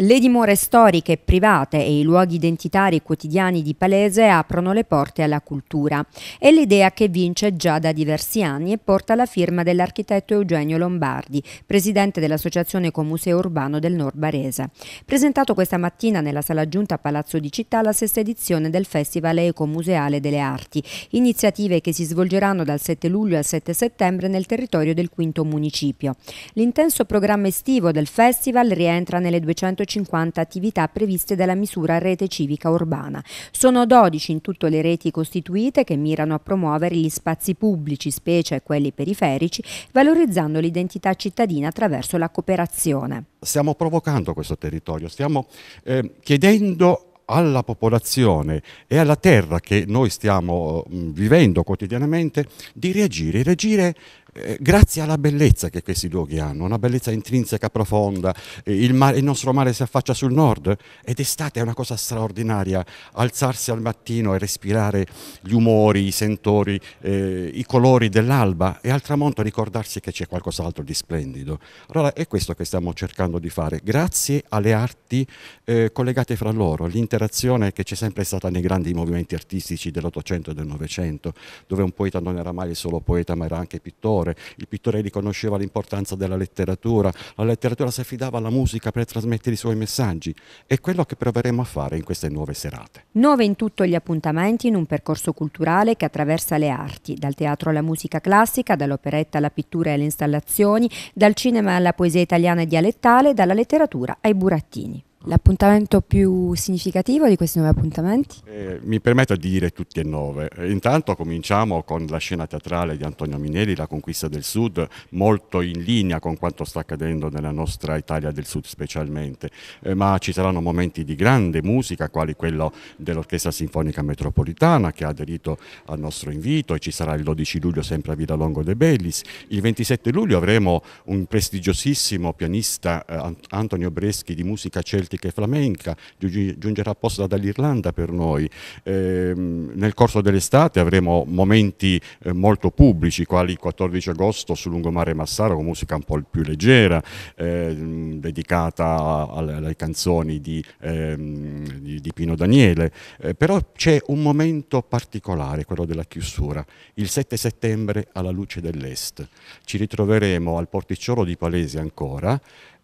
Le dimore storiche, private e i luoghi identitari quotidiani di Palese aprono le porte alla cultura. È l'idea che vince già da diversi anni e porta la firma dell'architetto Eugenio Lombardi, presidente dell'Associazione Comuseo Urbano del Nord Barese. Presentato questa mattina nella sala giunta a Palazzo di Città la sesta edizione del Festival Ecomuseale delle Arti, iniziative che si svolgeranno dal 7 luglio al 7 settembre nel territorio del quinto municipio. L'intenso programma estivo del festival rientra nelle 250 250 attività previste dalla misura Rete Civica Urbana. Sono 12 in tutte le reti costituite che mirano a promuovere gli spazi pubblici, specie quelli periferici, valorizzando l'identità cittadina attraverso la cooperazione. Stiamo provocando questo territorio, stiamo eh, chiedendo alla popolazione e alla terra che noi stiamo mm, vivendo quotidianamente di reagire, reagire eh, grazie alla bellezza che questi luoghi hanno, una bellezza intrinseca profonda, eh, il, mare, il, nostro mare si affaccia sul nord ed estate è una cosa straordinaria, alzarsi al mattino e respirare gli umori, i sentori, eh, i colori dell'alba e al tramonto ricordarsi che c'è qualcos'altro di splendido. Allora è questo che stiamo cercando di fare, grazie alle arti eh, collegate fra loro, l'interazione che c'è sempre stata nei grandi movimenti artistici dell'Ottocento e del Novecento, dove un poeta non era mai solo poeta ma era anche pittore, pittore, il pittore riconosceva l'importanza della letteratura, la letteratura si affidava alla musica per trasmettere i suoi messaggi. È quello che proveremo a fare in queste nuove serate. Nove in tutto gli appuntamenti in un percorso culturale che attraversa le arti, dal teatro alla musica classica, dall'operetta alla pittura e alle installazioni, dal cinema alla poesia italiana e dialettale, dalla letteratura ai burattini. L'appuntamento più significativo di questi nuovi appuntamenti? Eh, mi permetto di dire tutti e nove. Intanto cominciamo con la scena teatrale di Antonio Minelli, La conquista del Sud, molto in linea con quanto sta accadendo nella nostra Italia del Sud specialmente, eh, ma ci saranno momenti di grande musica, quali quello dell'Orchestra Sinfonica Metropolitana che ha aderito al nostro invito e ci sarà il 12 luglio sempre a Villa Longo de Bellis. Il 27 luglio avremo un prestigiosissimo pianista eh, Antonio Breschi di musica celtica celtica e flamenca, giungerà apposta dall'Irlanda per noi. Eh, nel corso dell'estate avremo momenti eh, molto pubblici, quali il 14 agosto su Lungomare Massaro con musica un po' più leggera, eh, dedicata alle, alle, canzoni di, ehm, di, di Pino Daniele. Eh, però c'è un momento particolare, quello della chiusura, il 7 settembre alla luce dell'est. Ci ritroveremo al porticciolo di Palesi ancora,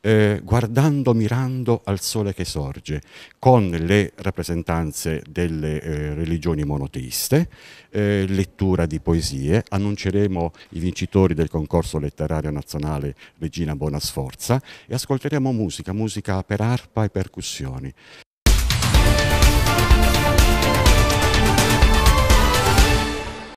eh, guardando, mirando al sole che sorge, con le rappresentanze delle eh, religioni monoteiste, eh, lettura di poesie, annunceremo i vincitori del concorso letterario nazionale Regina Bonasforza e ascolteremo musica, musica per arpa e percussioni.